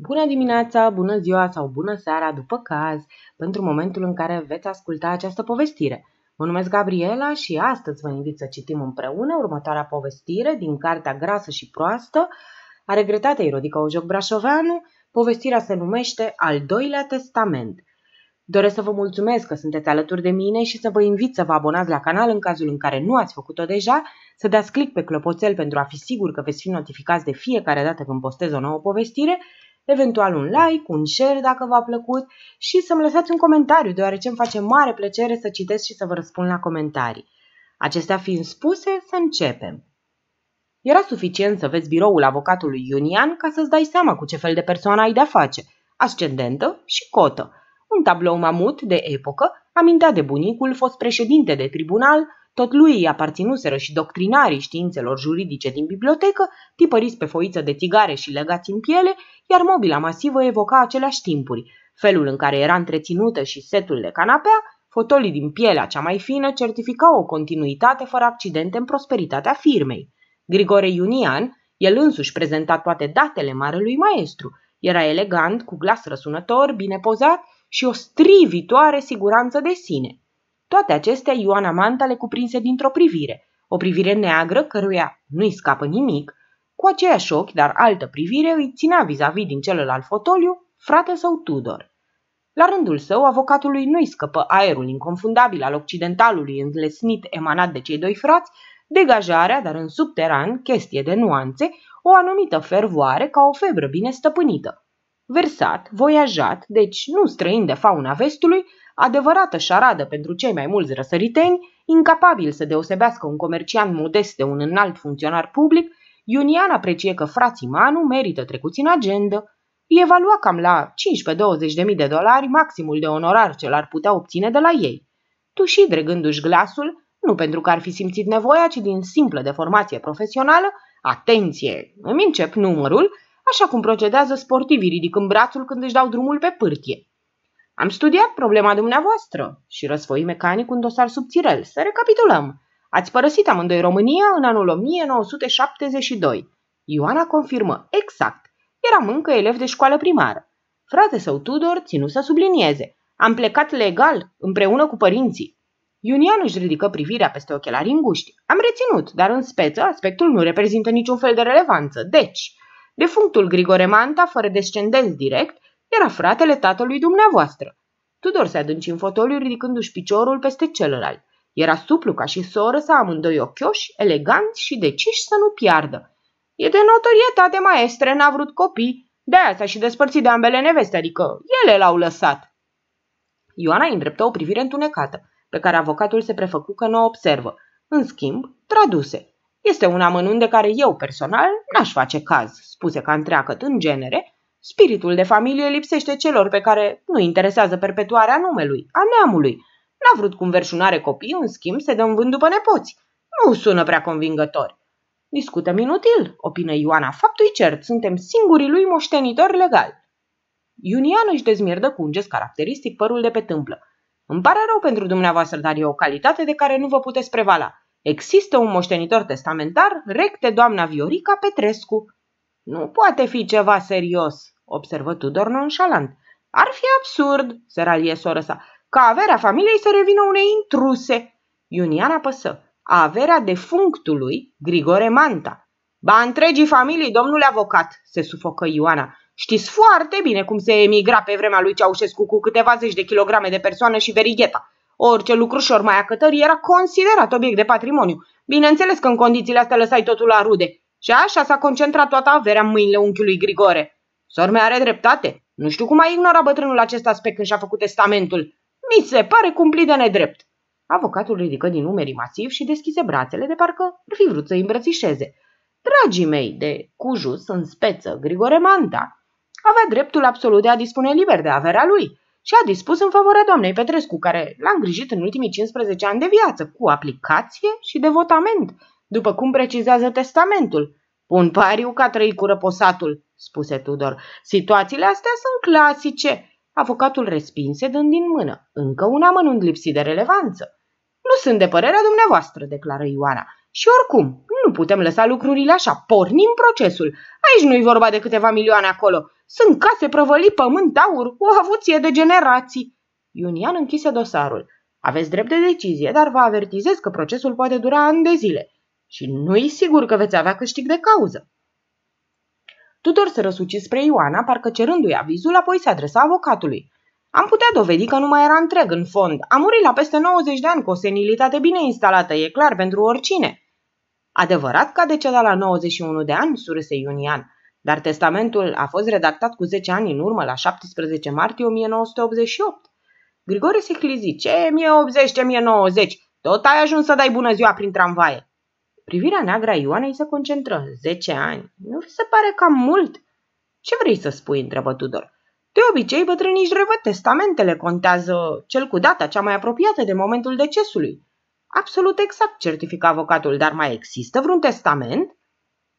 Bună dimineața, bună ziua sau bună seara, după caz, pentru momentul în care veți asculta această povestire. Mă numesc Gabriela și astăzi vă invit să citim împreună următoarea povestire din cartea Grasă și Proastă a regretatei Rodica Ojoc Brașoveanu. Povestirea se numește Al doilea testament. Doresc să vă mulțumesc că sunteți alături de mine și să vă invit să vă abonați la canal în cazul în care nu ați făcut-o deja, să dați click pe clopoțel pentru a fi sigur că veți fi notificați de fiecare dată când postez o nouă povestire eventual un like, un share dacă v-a plăcut și să-mi lăsați un comentariu, deoarece îmi face mare plăcere să citesc și să vă răspund la comentarii. Acestea fiind spuse, să începem. Era suficient să vezi biroul avocatului Iunian ca să-ți dai seama cu ce fel de persoană ai de-a face, ascendentă și cotă, un tablou mamut de epocă amintea de bunicul fost președinte de tribunal, tot lui îi aparținuseră și doctrinarii științelor juridice din bibliotecă, tipăriți pe foiță de țigare și legați în piele, iar mobila masivă evoca aceleași timpuri, felul în care era întreținută și setul de canapea, fotolii din pielea cea mai fină certificau o continuitate fără accidente în prosperitatea firmei. Grigore Iunian, el însuși prezenta toate datele marelui maestru, era elegant, cu glas răsunător, bine pozat și o strivitoare siguranță de sine. Toate acestea Ioana Manta le cuprinse dintr-o privire, o privire neagră căruia nu-i scapă nimic, cu aceiași ochi, dar altă privire îi ținea vis-a-vis din celălalt fotoliu, frate său Tudor. La rândul său, avocatului nu-i scăpă aerul inconfundabil al occidentalului înlesnit emanat de cei doi frați, degajarea, dar în subteran, chestie de nuanțe, o anumită fervoare ca o febră bine stăpânită versat, voiajat, deci nu străin de fauna vestului, adevărată șaradă pentru cei mai mulți răsăriteni, incapabil să deosebească un comerciant modest de un înalt funcționar public, Iunian aprecie că frații Manu merită trecuți în agendă. Îi evalua cam la 15-20 de mii de dolari maximul de onorar ce l-ar putea obține de la ei. Tuși, dregându-și glasul, nu pentru că ar fi simțit nevoia, ci din simplă deformație profesională, atenție, îmi încep numărul, așa cum procedează sportivii ridicând brațul când își dau drumul pe pârtie. Am studiat problema dumneavoastră și răsfoi mecanic un dosar subțirel. Să recapitulăm. Ați părăsit amândoi România în anul 1972. Ioana confirmă. Exact. Eram încă elev de școală primară. Frate său Tudor ținu să sublinieze. Am plecat legal, împreună cu părinții. Iunian își ridică privirea peste ochelarii înguști. Am reținut, dar în speță aspectul nu reprezintă niciun fel de relevanță. Deci, Defunctul Grigore Manta, fără descendenți direct, era fratele tatălui dumneavoastră. Tudor se adânci în fotoliu ridicându-și piciorul peste celălalt. Era suplu ca și soră să amândoi ochioși, eleganți și deciși să nu piardă. E de notorietate, maestre, n-a vrut copii. De-aia s-a și despărțit de ambele neveste, adică ele l-au lăsat. Ioana îi îndreptă o privire întunecată, pe care avocatul se prefăcu că nu o observă. În schimb, traduse. Este un amănunt de care eu, personal, n-aș face caz, spuse ca întreagăt în genere, spiritul de familie lipsește celor pe care nu interesează perpetuarea numelui, a neamului. N-a vrut cum verșunare copii, în schimb, se dă în vânt după nepoți. Nu sună prea convingător. Discutăm inutil, opină Ioana. faptul cert, suntem singurii lui moștenitori legal. Iunian își dezmierdă cu un gest caracteristic părul de pe tâmplă. Îmi pare rău pentru dumneavoastră, dar e o calitate de care nu vă puteți prevala. Există un moștenitor testamentar, recte doamna Viorica Petrescu. Nu poate fi ceva serios, observă Tudor nonșalant. Ar fi absurd, se ralie soră sa, ca averea familiei să revină unei intruse. Iunian apăsă. Averea defunctului Grigore Manta. Ba întregii familii, domnule avocat, se sufocă Ioana. Știți foarte bine cum se emigra pe vremea lui Ceaușescu cu câteva zeci de kilograme de persoană și verigheta. Orice și mai acătării era considerat obiect de patrimoniu. Bineînțeles că în condițiile astea lăsai totul la rude. Și așa s-a concentrat toată averea în mâinile unchiului Grigore. Sormea are dreptate. Nu știu cum a ignorat bătrânul acest aspect când și-a făcut testamentul. Mi se pare cumplit de nedrept. Avocatul ridică din umerii masiv și deschise brațele de parcă ar fi vrut să îi îmbrățișeze. Dragii mei de cujus în speță Grigore Manta avea dreptul absolut de a dispune liber de averea lui și a dispus în favoarea doamnei Petrescu, care l-a îngrijit în ultimii 15 ani de viață, cu aplicație și devotament, după cum precizează testamentul. Pun pariu ca trăi cu răposatul, spuse Tudor. Situațiile astea sunt clasice. Avocatul respinse dând din mână, încă un amănunt lipsit de relevanță. Nu sunt de părerea dumneavoastră, declară Ioana. Și oricum, nu putem lăsa lucrurile așa, pornim procesul. Aici nu-i vorba de câteva milioane acolo. Sunt case, prăvăli, pământ, aur, o avuție de generații. Iunian închise dosarul. Aveți drept de decizie, dar vă avertizez că procesul poate dura ani de zile și nu-i sigur că veți avea câștig de cauză. Tudor se răsuci spre Ioana, parcă cerându-i avizul, apoi se adresa avocatului. Am putea dovedi că nu mai era întreg în fond. A murit la peste 90 de ani cu o senilitate bine instalată, e clar, pentru oricine. Adevărat că a decedat la 91 de ani, surse Iunian dar testamentul a fost redactat cu 10 ani în urmă, la 17 martie 1988. Grigore clizi, ce 1080, ce 1090, tot ai ajuns să dai bună ziua prin tramvaie. Privirea neagră a Ioanei se concentră. 10 ani. Nu se pare cam mult? Ce vrei să spui? întrebă Tudor. De obicei, bătrânii își revăd testamentele, contează cel cu data cea mai apropiată de momentul decesului. Absolut exact, certifică avocatul, dar mai există vreun testament?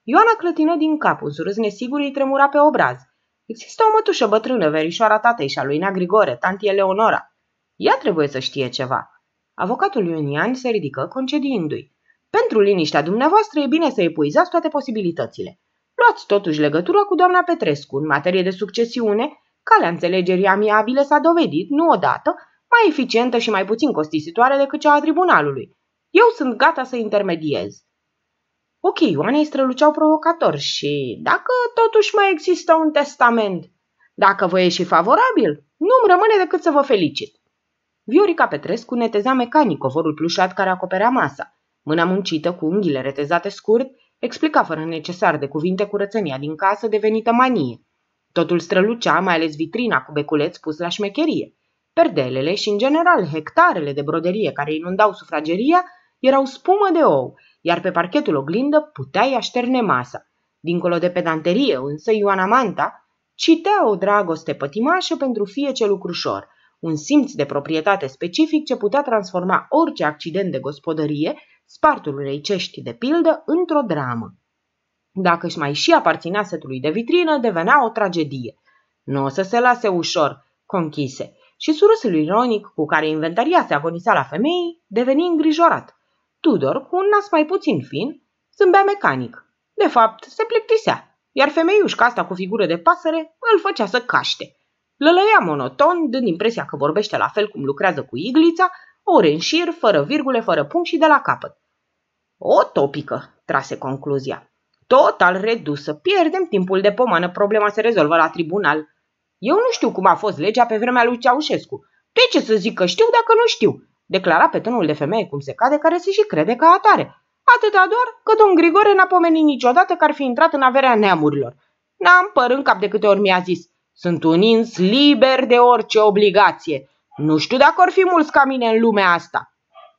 Ioana clătină din cap, un surâs nesigur îi tremura pe obraz. Există o mătușă bătrână, verișoara tatei și a lui Grigore, tanti Eleonora. Ea trebuie să știe ceva. Avocatul Ionian se ridică concediindu-i. Pentru liniștea dumneavoastră e bine să epuizați toate posibilitățile. Luați totuși legătură cu doamna Petrescu în materie de succesiune, calea înțelegerii amiabile s-a dovedit, nu odată, mai eficientă și mai puțin costisitoare decât cea a tribunalului. Eu sunt gata să intermediez. Ochii Ioanei străluceau provocator și, dacă totuși mai există un testament, dacă vă ieși favorabil, nu-mi rămâne decât să vă felicit. Viorica Petrescu neteza mecanic covorul plușat care acoperea masa. Mâna muncită cu unghiile retezate scurt explica fără necesar de cuvinte curățenia din casă devenită manie. Totul strălucea, mai ales vitrina cu beculeț pus la șmecherie. Perdelele și, în general, hectarele de broderie care inundau sufrageria erau spumă de ou, iar pe parchetul oglindă puteai așterne masa. Dincolo de pedanterie, însă, Ioana Manta citea o dragoste pătimașă pentru fie ce lucrușor, un simț de proprietate specific ce putea transforma orice accident de gospodărie, spartul unei cești de pildă, într-o dramă. Dacă își mai și aparținea setului de vitrină, devenea o tragedie. Nu o să se lase ușor, conchise, și surâsul ironic cu care inventaria se agonisa la femei deveni îngrijorat. Tudor, cu un nas mai puțin fin, zâmbea mecanic. De fapt, se plictisea, iar femeiușca asta cu figură de pasăre îl făcea să caște. Lălăia monoton, dând impresia că vorbește la fel cum lucrează cu iglița, o în șir, fără virgule, fără punct și de la capăt. O topică, trase concluzia. Total redusă, pierdem timpul de pomană, problema se rezolvă la tribunal. Eu nu știu cum a fost legea pe vremea lui Ceaușescu. De ce să zic că știu dacă nu știu? declara pe tânul de femeie cum se cade, care se și crede ca atare. Atâta doar că domn Grigore n-a pomenit niciodată că ar fi intrat în averea neamurilor. N-am păr în cap de câte ori mi-a zis. Sunt un ins liber de orice obligație. Nu știu dacă ar fi mulți ca mine în lumea asta.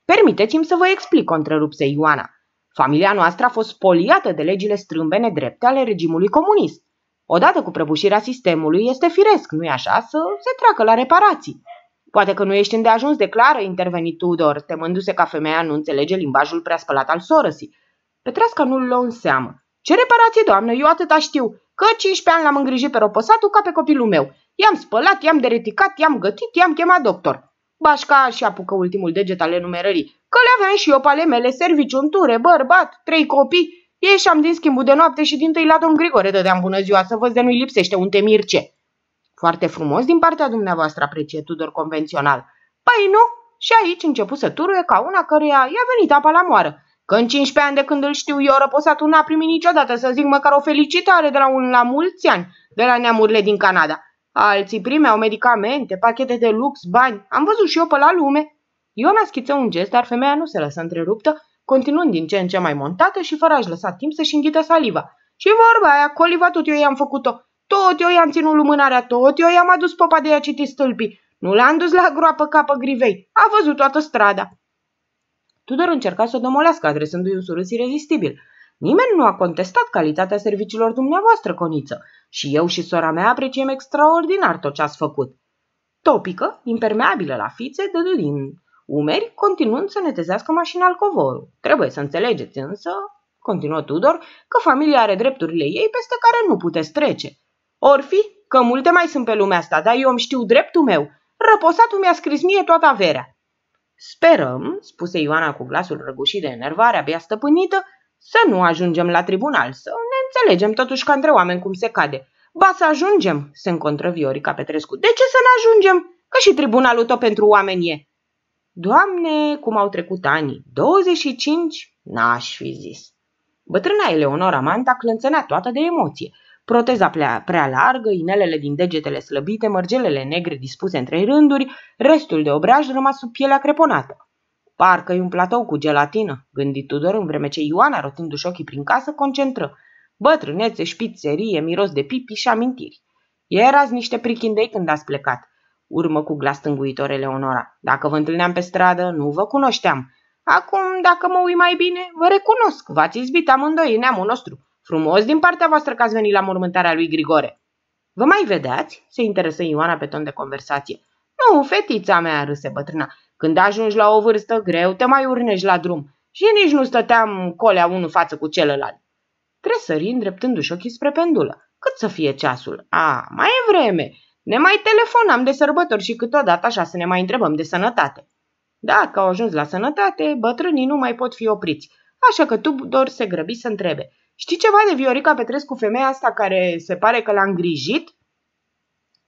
Permiteți-mi să vă explic, o întrerupse Ioana. Familia noastră a fost poliată de legile strâmbe nedrepte ale regimului comunist. Odată cu prăbușirea sistemului, este firesc, nu-i așa, să se treacă la reparații. Poate că nu ești îndeajuns de clară, interveni Tudor, temându-se ca femeia nu înțelege limbajul prea spălat al sorăsii. Petreasca nu-l luă în seamă. Ce reparație, doamnă, eu atâta știu, că 15 ani l-am îngrijit pe roposatul ca pe copilul meu. I-am spălat, i-am dereticat, i-am gătit, i-am chemat doctor. Bașca și apucă ultimul deget ale numerării. Că le aveam și eu pale mele, serviciu un ture, bărbat, trei copii. Ieșeam am din schimbul de noapte și din tâi la domn Grigore dădeam bună ziua să văd de nu-i lipsește un temirce. Foarte frumos din partea dumneavoastră, aprecie Tudor convențional. Păi nu? Și aici început să turuie ca una căreia i-a venit apa la moară. Că în 15 ani de când îl știu eu, răposatul n-a primit niciodată să zic măcar o felicitare de la un la mulți ani, de la neamurile din Canada. Alții primeau medicamente, pachete de lux, bani. Am văzut și eu pe la lume. Iona schiță un gest, dar femeia nu se lăsă întreruptă, continuând din ce în ce mai montată și fără a-și lăsa timp să-și înghită saliva. Și vorba aia, coliva tot eu i-am făcut-o. Tot eu i-am ținut lumânarea, tot eu i-am adus popa de a citi stâlpii. Nu l-am dus la groapă capă grivei. A văzut toată strada. Tudor încerca să o domolească, adresându-i un surâs irezistibil. Nimeni nu a contestat calitatea serviciilor dumneavoastră, coniță. Și eu și sora mea apreciem extraordinar tot ce ați făcut. Topică, impermeabilă la fițe, dădu din umeri, continuând să netezească mașina covorul. Trebuie să înțelegeți însă, continuă Tudor, că familia are drepturile ei peste care nu puteți trece. Or fi că multe mai sunt pe lumea asta, dar eu îmi știu dreptul meu. Răposatul mi-a scris mie toată averea. Sperăm, spuse Ioana cu glasul răgușit de enervare abia stăpânită, să nu ajungem la tribunal, să ne înțelegem totuși ca între oameni cum se cade. Ba să ajungem, se încontră Viorica Petrescu. De ce să ne ajungem? Că și tribunalul tot pentru oameni e. Doamne, cum au trecut ani, 25? N-aș fi zis. Bătrâna Eleonora Manta clănțănea toată de emoție proteza prea largă, inelele din degetele slăbite, mărgelele negre dispuse în trei rânduri, restul de obraj rămas sub pielea creponată. Parcă-i un platou cu gelatină, gândi Tudor în vreme ce Ioana, rotându-și ochii prin casă, concentră. Bătrânețe, șpițerie, miros de pipi și amintiri. Erați niște prichindei când ați plecat, urmă cu glas tânguitor Eleonora. Dacă vă întâlneam pe stradă, nu vă cunoșteam. Acum, dacă mă uit mai bine, vă recunosc, v-ați izbit amândoi neamul nostru. Frumos din partea voastră că ați venit la mormântarea lui Grigore. Vă mai vedeați? Se interesă Ioana pe ton de conversație. Nu, fetița mea, râse bătrâna. Când ajungi la o vârstă greu, te mai urnești la drum. Și nici nu stăteam colea unul față cu celălalt. sări îndreptându-și ochii spre pendulă. Cât să fie ceasul? A, mai e vreme. Ne mai telefonam de sărbători și câteodată așa să ne mai întrebăm de sănătate. Dacă au ajuns la sănătate, bătrânii nu mai pot fi opriți, așa că Tudor se grăbi să întrebe. Știi ceva de Viorica Petrescu, femeia asta care se pare că l-a îngrijit?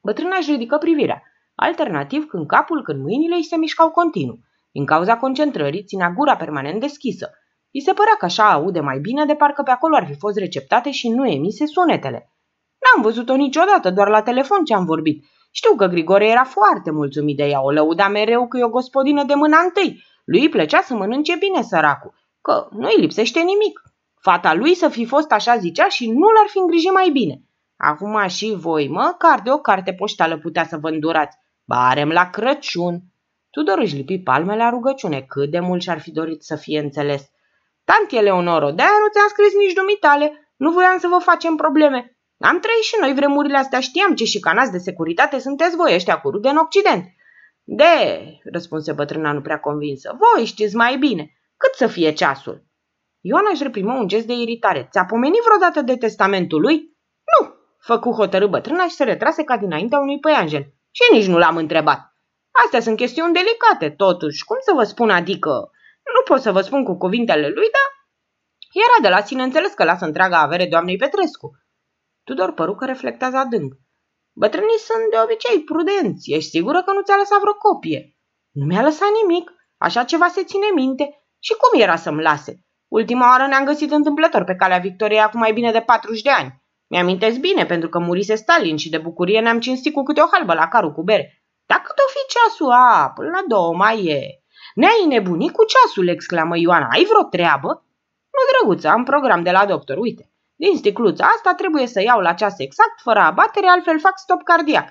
Bătrâna își ridică privirea, alternativ când capul, când mâinile îi se mișcau continuu. Din cauza concentrării, ținea gura permanent deschisă. I se părea că așa aude mai bine, de parcă pe acolo ar fi fost receptate și nu emise sunetele. N-am văzut-o niciodată, doar la telefon ce am vorbit. Știu că Grigore era foarte mulțumit de ea, o lăuda mereu că e o gospodină de mâna întâi. Lui îi plăcea să mănânce bine săracul, că nu îi lipsește nimic. Fata lui să fi fost așa zicea și nu l-ar fi îngrijit mai bine. Acum și voi, măcar de o carte poștală putea să vă îndurați. Barem la Crăciun! Tudor își lipi palme la rugăciune, cât de mult și-ar fi dorit să fie înțeles. Tanti Eleonoro, de-aia nu ți-am scris nici dumitale. Nu voiam să vă facem probleme. Am trăit și noi vremurile astea, știam ce șicanați de securitate sunteți voi ăștia cu rude în Occident. De, răspunse bătrâna nu prea convinsă, voi știți mai bine. Cât să fie ceasul? Ioana își reprimă un gest de iritare. Ți-a pomenit vreodată de testamentul lui? Nu, făcu hotărâ bătrâna și se retrase ca dinaintea unui păianjen. Și nici nu l-am întrebat. Astea sunt chestiuni delicate, totuși. Cum să vă spun, adică... Nu pot să vă spun cu cuvintele lui, dar... Era de la sine înțeles că lasă întreaga avere doamnei Petrescu. Tudor păru că reflectează adânc. Bătrânii sunt de obicei prudenți. Ești sigură că nu ți-a lăsat vreo copie? Nu mi-a lăsat nimic. Așa ceva se ține minte. Și cum era să-mi lase? Ultima oară ne-am găsit întâmplător pe calea victoriei acum mai bine de 40 de ani. Mi-amintesc bine, pentru că murise Stalin și de bucurie ne-am cinstit cu câte o halbă la carul cu bere. Dar cât o fi ceasul? A, până la două mai e. Ne-ai nebunit cu ceasul, exclamă Ioana. Ai vreo treabă? Nu, drăguță, am program de la doctor, uite. Din sticluța asta trebuie să iau la ceas exact, fără abatere, altfel fac stop cardiac.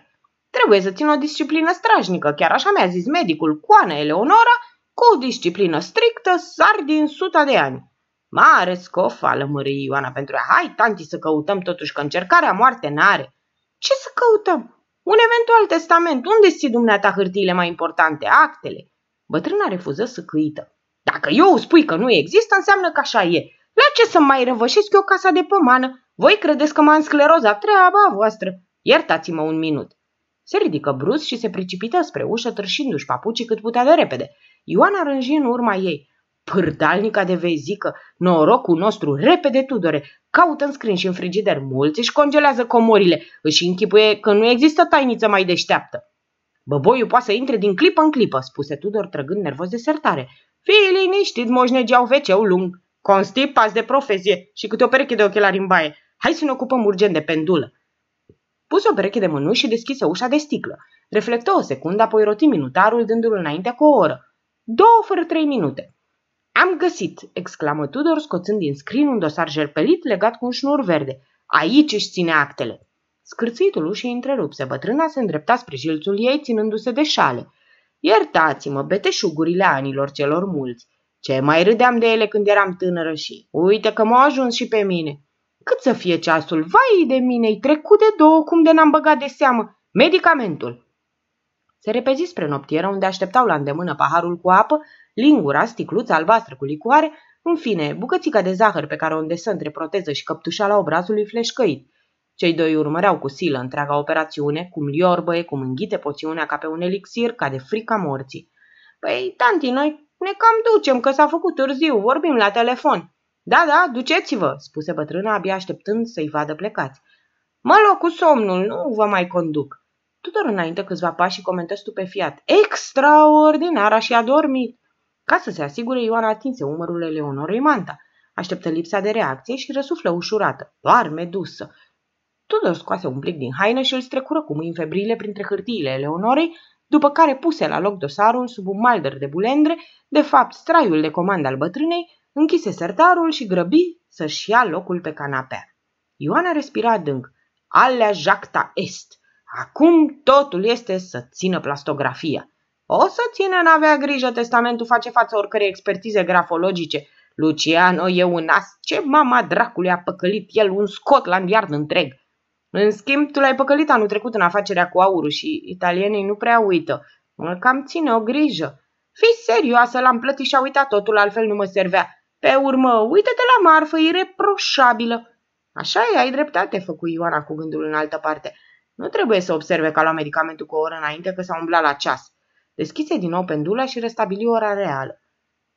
Trebuie să țin o disciplină strajnică, chiar așa mi-a zis medicul Coana Eleonora, cu o disciplină strictă sar din suta de ani. Mare scof, a lămâri Ioana pentru ea. Hai, tanti, să căutăm totuși, că încercarea moarte n-are. Ce să căutăm? Un eventual testament. Unde ți dumneata hârtiile mai importante, actele? Bătrâna refuză să câită. Dacă eu spui că nu există, înseamnă că așa e. La ce să mai răvășesc eu casa de pămană? Voi credeți că m-am sclerozat treaba voastră. Iertați-mă un minut. Se ridică brusc și se precipită spre ușă, târșindu-și papucii cât putea de repede. Ioana rânji în urma ei. Pârdalnica de vezică, norocul nostru, repede, Tudore, caută și în frigider mulți, își congelează comorile, își închipuie că nu există tainiță mai deșteaptă. Băboiul poate să intre din clipă în clipă, spuse Tudor trăgând nervos de sertare. Fii liniștit, moșnegeau veceu lung. Consti pas de profesie și câte o pereche de ochelari în baie. Hai să ne ocupăm urgent de pendulă. Puse o pereche de mânuși și deschise ușa de sticlă. Reflectă o secundă, apoi roti minutarul, dându-l înainte cu o oră. Două fără trei minute. Am găsit!" exclamă Tudor, scoțând din scrin un dosar jerpelit legat cu un șnur verde. Aici își ține actele!" Scârțitul ușii întrerupse. Bătrâna se îndrepta spre jilțul ei, ținându-se de șale. Iertați-mă, beteșugurile anilor celor mulți. Ce mai râdeam de ele când eram tânără și uite că m-au ajuns și pe mine. Cât să fie ceasul? Vai de mine,-i trecut de două, cum de n-am băgat de seamă. Medicamentul! Se repezi spre noptieră, unde așteptau la îndemână paharul cu apă lingura, sticluța albastră cu licoare, în fine, bucățica de zahăr pe care o îndesă între proteză și căptușala obrazului fleșcăit. Cei doi urmăreau cu silă întreaga operațiune, cum liorbăie, cum înghite poțiunea ca pe un elixir, ca de frica morții. Păi, tanti, noi ne cam ducem, că s-a făcut târziu, vorbim la telefon. Da, da, duceți-vă, spuse bătrâna, abia așteptând să-i vadă plecați. Mă loc cu somnul, nu vă mai conduc. Tudor înainte câțiva pași și comentă stupefiat. Extraordinar, și a dormit. Ca să se asigure, Ioana atinse umărul Eleonorei manta. Așteptă lipsa de reacție și răsuflă ușurată, doar medusă. Tudor scoase un plic din haină și îl strecură cu mâini febrile printre hârtiile Eleonorei, după care puse la loc dosarul sub un malder de bulendre, de fapt straiul de comandă al bătrânei, închise sertarul și grăbi să-și ia locul pe canapea. Ioana respira adânc. Alea jacta est. Acum totul este să țină plastografia. O să țină în avea grijă, testamentul face față oricărei expertize grafologice. Luciano e un as, ce mama dracului a păcălit el un Scotland Yard întreg. În schimb, tu l-ai păcălit anul trecut în afacerea cu aurul și italienii nu prea uită. Îl cam ține o grijă. Fii serioasă, l-am plătit și a uitat totul, altfel nu mă servea. Pe urmă, uită-te la marfă, ireproșabilă. Așa e, ai dreptate, făcu Ioana cu gândul în altă parte. Nu trebuie să observe că a luat medicamentul cu o oră înainte că s-a umblat la ceas deschise din nou pendula și restabili ora reală.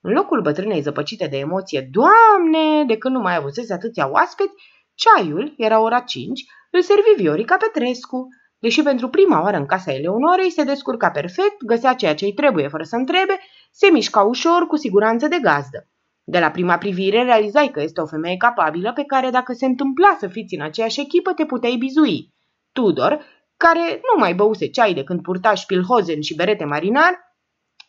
În locul bătrânei zăpăcite de emoție, Doamne, de când nu mai avusese atâția oaspeți, ceaiul, era ora 5, îl servi Viorica Petrescu. Deși pentru prima oară în casa Eleonorei se descurca perfect, găsea ceea ce îi trebuie fără să întrebe, se mișca ușor, cu siguranță de gazdă. De la prima privire realizai că este o femeie capabilă pe care dacă se întâmpla să fiți în aceeași echipă te puteai bizui. Tudor care nu mai băuse ceai de când purta șpilhozen și berete marinar,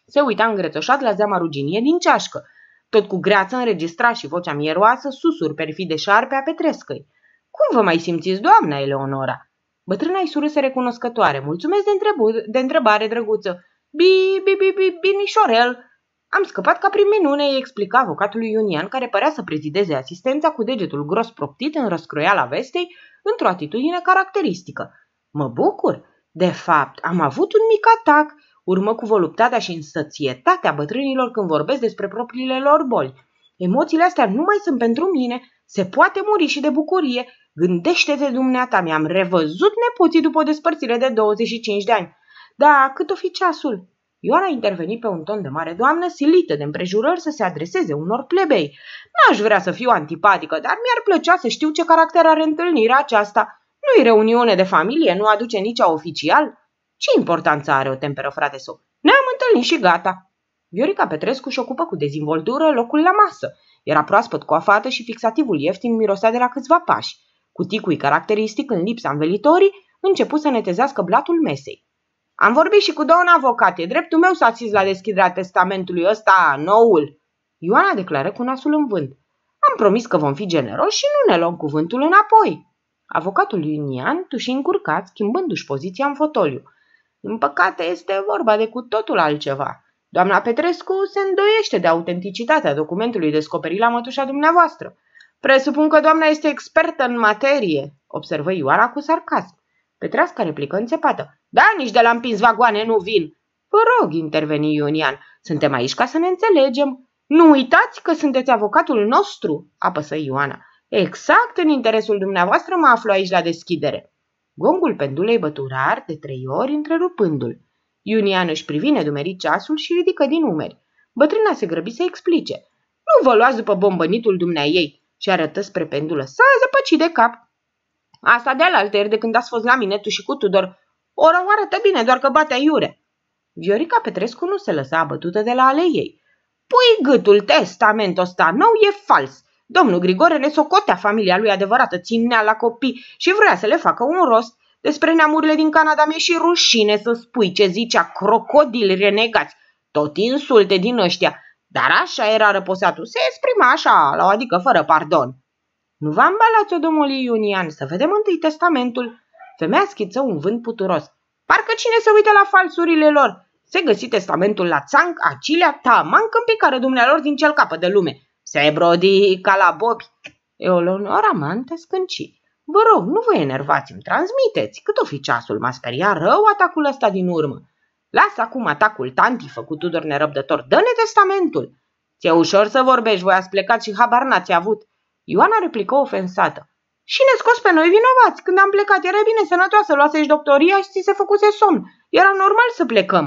se uita îngrețoșat la zeama ruginie din ceașcă. Tot cu greață înregistra și vocea mieroasă susur perfide șarpe a petrescăi. Cum vă mai simțiți, doamna Eleonora?" Bătrâna îi surâse recunoscătoare. Mulțumesc de, întrebu- de întrebare, drăguță. Bi, bi, bi, bi, binișorel. Am scăpat ca prin minune, îi explica avocatului Iunian, care părea să prezideze asistența cu degetul gros proptit în răscroiala vestei, într-o atitudine caracteristică. Mă bucur! De fapt, am avut un mic atac, urmă cu voluptatea și însățietatea bătrânilor când vorbesc despre propriile lor boli. Emoțiile astea nu mai sunt pentru mine, se poate muri și de bucurie. Gândește-te, dumneata, mi-am revăzut nepoții după o despărțire de 25 de ani. Da, cât o fi ceasul? Ioana interveni pe un ton de mare doamnă, silită de împrejurări să se adreseze unor plebei. N-aș vrea să fiu antipatică, dar mi-ar plăcea să știu ce caracter are întâlnirea aceasta. Nu-i reuniune de familie, nu aduce nici oficial. Ce importanță are o temperă, frate său? Ne-am întâlnit și gata. Viorica Petrescu și ocupă cu dezvoltură locul la masă. Era proaspăt coafată și fixativul ieftin mirosea de la câțiva pași. Cuticui caracteristic în lipsa învelitorii, început să netezească blatul mesei. Am vorbit și cu doamna avocat, e dreptul meu să asist la deschiderea testamentului ăsta, noul. Ioana declară cu nasul în vânt. Am promis că vom fi generoși și nu ne luăm cuvântul înapoi. Avocatul lui Nian, tuși încurcat, schimbându-și poziția în fotoliu. Din păcate, este vorba de cu totul altceva. Doamna Petrescu se îndoiește de autenticitatea documentului descoperit la mătușa dumneavoastră. Presupun că doamna este expertă în materie, observă Ioana cu sarcasm. Petrească replică înțepată. Da, nici de la împins vagoane nu vin. Vă rog, interveni Iunian, suntem aici ca să ne înțelegem. Nu uitați că sunteți avocatul nostru, apăsă Ioana. Exact în interesul dumneavoastră mă aflu aici la deschidere. Gongul pendulei băturar de trei ori, întrerupându-l. Iunian își privine dumerit ceasul și ridică din umeri. Bătrâna se grăbi să explice. Nu vă luați după bombănitul dumnea ei și arătă spre pendulă. S-a zăpăcit de cap. Asta de ieri de când ați fost la mine tu și cu Tudor. Ora o arătă bine, doar că bate iure. Viorica Petrescu nu se lăsa abătută de la ale ei. Pui gâtul, testamentul ăsta nou e fals. Domnul Grigore ne socotea familia lui adevărată, ținea la copii și vrea să le facă un rost. Despre neamurile din Canada mi-e și rușine să spui ce zicea crocodili renegați, tot insulte din ăștia. Dar așa era răposatul, se exprima așa, la o adică fără pardon. Nu v-am v-am balat o domnului Iunian, să vedem întâi testamentul. Femeia schiță un vânt puturos. Parcă cine se uită la falsurile lor. Se găsi testamentul la țanc, Acilea, mancă în picare dumnealor din cel capăt de lume. Se brodi ca la bobi. Eleonora Manta scânci. Vă rog, nu vă enervați, îmi transmiteți. Cât o fi ceasul, m-a speriat rău atacul ăsta din urmă. Lasă acum atacul tanti făcut Tudor nerăbdător. Dă-ne testamentul. Ți-e ușor să vorbești, voi ați plecat și habar n-ați avut. Ioana replică ofensată. Și ne scos pe noi vinovați. Când am plecat, era bine sănătoasă, luasești doctoria și ți se făcuse somn. Era normal să plecăm.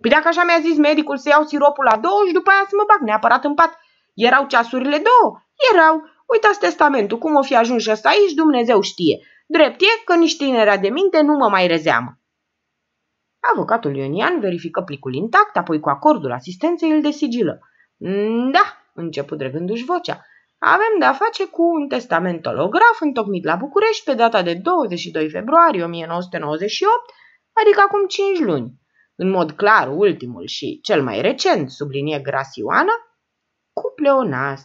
Păi dacă așa mi-a zis medicul să iau siropul la două și după aia să mă bag neapărat în pat. Erau ceasurile două? Erau. Uitați testamentul, cum o fi ajuns ăsta aici, Dumnezeu știe. Drept e că nici tinerea de minte nu mă mai rezeamă. Avocatul Ionian verifică plicul intact, apoi cu acordul asistenței îl desigilă. Mm, da, început regându-și vocea, avem de-a face cu un testament olograf întocmit la București pe data de 22 februarie 1998, adică acum 5 luni. În mod clar, ultimul și cel mai recent, sublinie Grasioana, cu pleonas.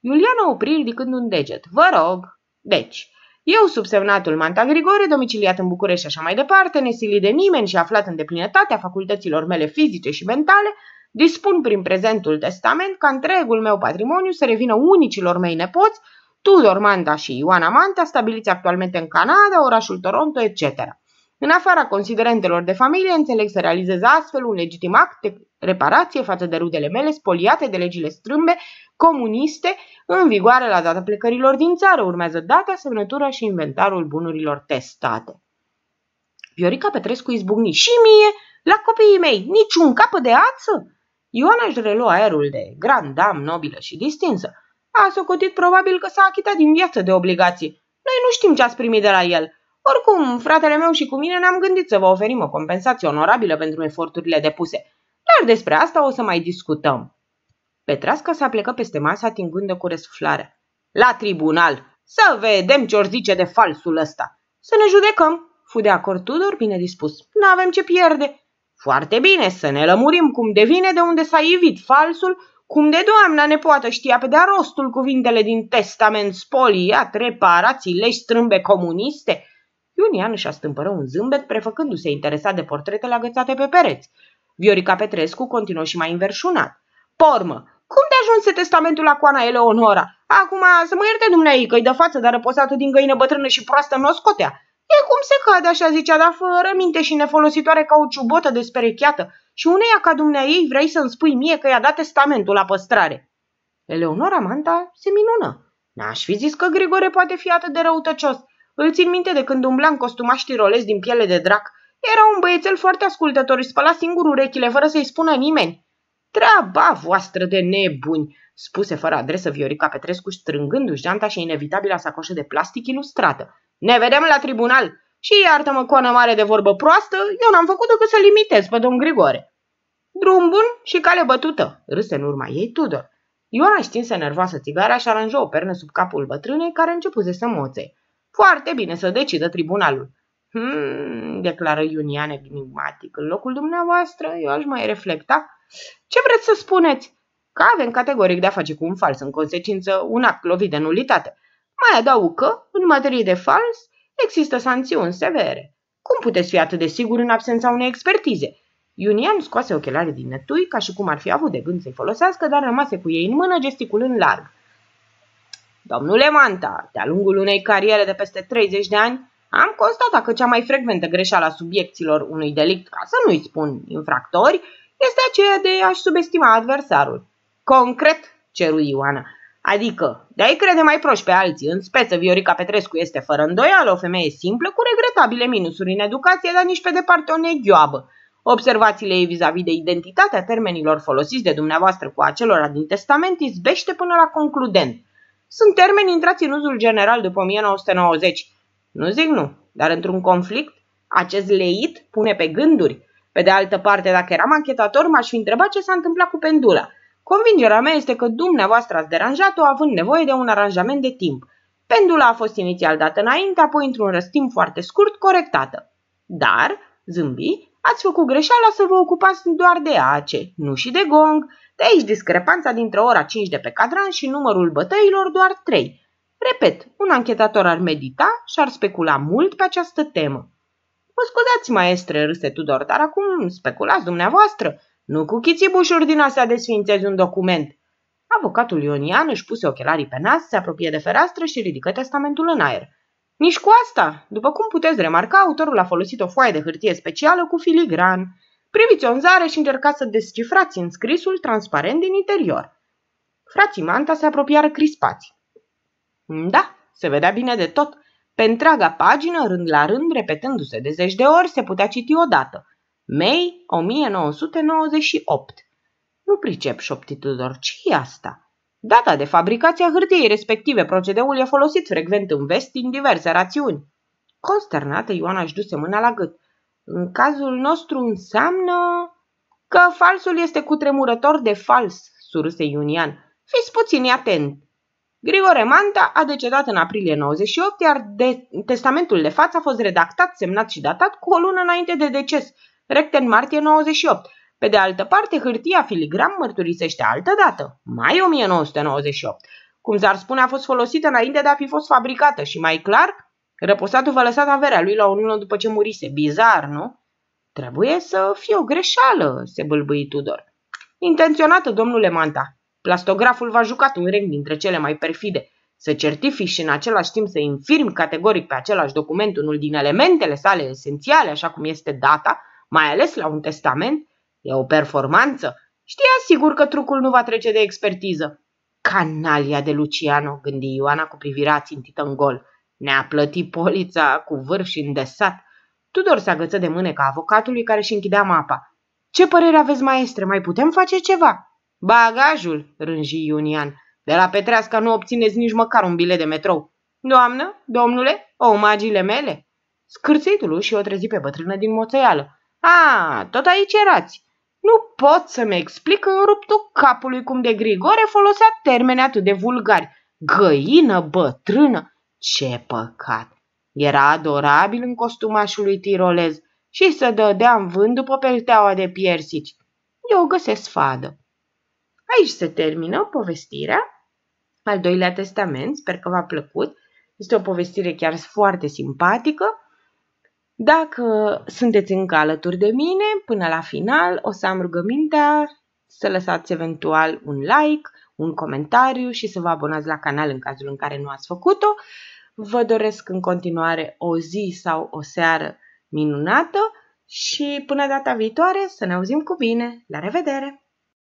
Iuliana opri ridicând un deget. Vă rog. Deci, eu, subsemnatul Manta Grigore, domiciliat în București și așa mai departe, nesilit de nimeni și aflat în deplinătatea facultăților mele fizice și mentale, dispun prin prezentul testament ca întregul meu patrimoniu să revină unicilor mei nepoți, Tudor Manta și Ioana Manta, stabiliți actualmente în Canada, orașul Toronto, etc. În afara considerentelor de familie, înțeleg să realizez astfel un legitim act de reparație față de rudele mele spoliate de legile strâmbe comuniste în vigoare la data plecărilor din țară. Urmează data, semnătura și inventarul bunurilor testate. Viorica Petrescu izbucni și mie, la copiii mei, niciun cap de ață? Ioana își relua aerul de grand dam, nobilă și distinsă. A socotit probabil că s-a achitat din viață de obligații. Noi nu știm ce ați primit de la el. Oricum, fratele meu și cu mine ne-am gândit să vă oferim o compensație onorabilă pentru eforturile depuse, dar despre asta o să mai discutăm. Petrasca s-a plecat peste masă atingând-o cu resuflare. La tribunal! Să vedem ce-or zice de falsul ăsta! Să ne judecăm! Fu de acord Tudor, bine dispus. Nu avem ce pierde! Foarte bine, să ne lămurim cum devine de unde s-a ivit falsul, cum de doamna nepoată știa pe de-a rostul cuvintele din testament spoliat, reparații, leși strâmbe comuniste – Iunian își astâmpără un zâmbet, prefăcându-se interesat de portretele agățate pe pereți. Viorica Petrescu continuă și mai înverșunat. Pormă, cum de ajunse testamentul la coana Eleonora? Acum, să mă ierte dumneai că-i de față, dar răposată din găină bătrână și proastă nu o scotea. E cum se cade, așa zicea, dar fără minte și nefolositoare ca o ciubotă desperecheată. Și uneia ca ei vrei să-mi spui mie că i-a dat testamentul la păstrare. Eleonora Manta se minună. N-aș fi zis că Grigore poate fi atât de răutăcios. Îl țin minte de când umbla în costumaș tirolez din piele de drac. Era un băiețel foarte ascultător, își spăla singur urechile fără să-i spună nimeni. Treaba voastră de nebuni, spuse fără adresă Viorica Petrescu strângându-și geanta și inevitabila sacoșă de plastic ilustrată. Ne vedem la tribunal și iartă-mă o mare de vorbă proastă, eu n-am făcut decât să limitez pe domn Grigore. Drum bun și cale bătută, râse în urma ei Tudor. Ioana știnse nervoasă țigara și aranjă o pernă sub capul bătrânei care începuse să moțe. Foarte bine să decidă tribunalul. Hmm, declară Iunian enigmatic. În locul dumneavoastră, eu aș mai reflecta. Ce vreți să spuneți? Că avem categoric de-a face cu un fals, în consecință un act lovit de nulitate. Mai adaug că, în materie de fals, există sancțiuni severe. Cum puteți fi atât de sigur în absența unei expertize? Iunian scoase ochelari din nătui, ca și cum ar fi avut de gând să-i folosească, dar rămase cu ei în mână, gesticulând larg. Domnule Manta, de-a lungul unei cariere de peste 30 de ani, am constatat că cea mai frecventă greșeală a subiecților unui delict, ca să nu-i spun infractori, este aceea de a-și subestima adversarul. Concret, cerui Ioana. Adică, de i crede mai proști pe alții, în speță Viorica Petrescu este fără îndoială o femeie simplă cu regretabile minusuri în educație, dar nici pe departe o negioabă. Observațiile ei vis-a-vis de identitatea termenilor folosiți de dumneavoastră cu acelora din testament izbește până la concludent. Sunt termeni intrați în uzul general după 1990. Nu zic nu, dar într-un conflict, acest leit pune pe gânduri. Pe de altă parte, dacă eram anchetator, m-aș fi întrebat ce s-a întâmplat cu pendula. Convingerea mea este că dumneavoastră ați deranjat-o având nevoie de un aranjament de timp. Pendula a fost inițial dată înainte, apoi într-un răstim foarte scurt, corectată. Dar, zâmbi, ați făcut greșeala să vă ocupați doar de ace, nu și de gong, de aici discrepanța dintre ora 5 de pe cadran și numărul bătăilor doar 3. Repet, un anchetator ar medita și ar specula mult pe această temă. Mă scuzați, maestre, râse Tudor, dar acum speculați dumneavoastră. Nu cu chițibușuri din astea desfințezi un document. Avocatul Ionian își puse ochelarii pe nas, se apropie de fereastră și ridică testamentul în aer. Nici cu asta! După cum puteți remarca, autorul a folosit o foaie de hârtie specială cu filigran. Priviți o în zare și încercați să descifrați scrisul transparent din interior. Frații Manta se apropiară crispați. Mm, da, se vedea bine de tot. Pe întreaga pagină, rând la rând, repetându-se de zeci de ori, se putea citi odată. Mei 1998. Nu pricep, șopti Tudor, ce asta? Data de fabricație a hârtiei respective, procedeul e folosit frecvent în vest din diverse rațiuni. Consternată, Ioana își duse mâna la gât. În cazul nostru înseamnă că falsul este cutremurător de fals, surse Iunian. Fiți puțin atent. Grigore Manta a decedat în aprilie 98, iar de- testamentul de față a fost redactat, semnat și datat cu o lună înainte de deces, recte în martie 98. Pe de altă parte, hârtia filigram mărturisește altă dată, mai 1998. Cum s-ar spune, a fost folosită înainte de a fi fost fabricată și mai clar, Răposatul a lăsat averea lui la o lună după ce murise. Bizar, nu? Trebuie să fie o greșeală, se bâlbâi Tudor. Intenționată, domnule Manta. Plastograful va jucat un reng dintre cele mai perfide. Să certifici și în același timp să infirmi categoric pe același document unul din elementele sale esențiale, așa cum este data, mai ales la un testament, e o performanță. Știa sigur că trucul nu va trece de expertiză. Canalia de Luciano, gândi Ioana cu privirea țintită în gol. Ne-a plătit polița cu vârf și îndesat. Tudor se agăță de mâneca avocatului care și închidea mapa. Ce părere aveți, maestre? Mai putem face ceva? Bagajul, rânji Iunian. De la Petreasca nu obțineți nici măcar un bilet de metrou. Doamnă, domnule, o magile mele? Scârțitul și o trezi pe bătrână din moțăială. A, tot aici erați. Nu pot să-mi explic în ruptul capului cum de Grigore folosea termeni atât de vulgari. Găină, bătrână, ce păcat! Era adorabil în lui tirolez și se dădea în vânt după pelteaua de piersici. Eu o găsesc fadă. Aici se termină povestirea. Al doilea testament, sper că v-a plăcut. Este o povestire chiar foarte simpatică. Dacă sunteți încă alături de mine, până la final o să am rugămintea să lăsați eventual un like, un comentariu și să vă abonați la canal în cazul în care nu ați făcut-o. Vă doresc în continuare o zi sau o seară minunată și până data viitoare să ne auzim cu bine. La revedere!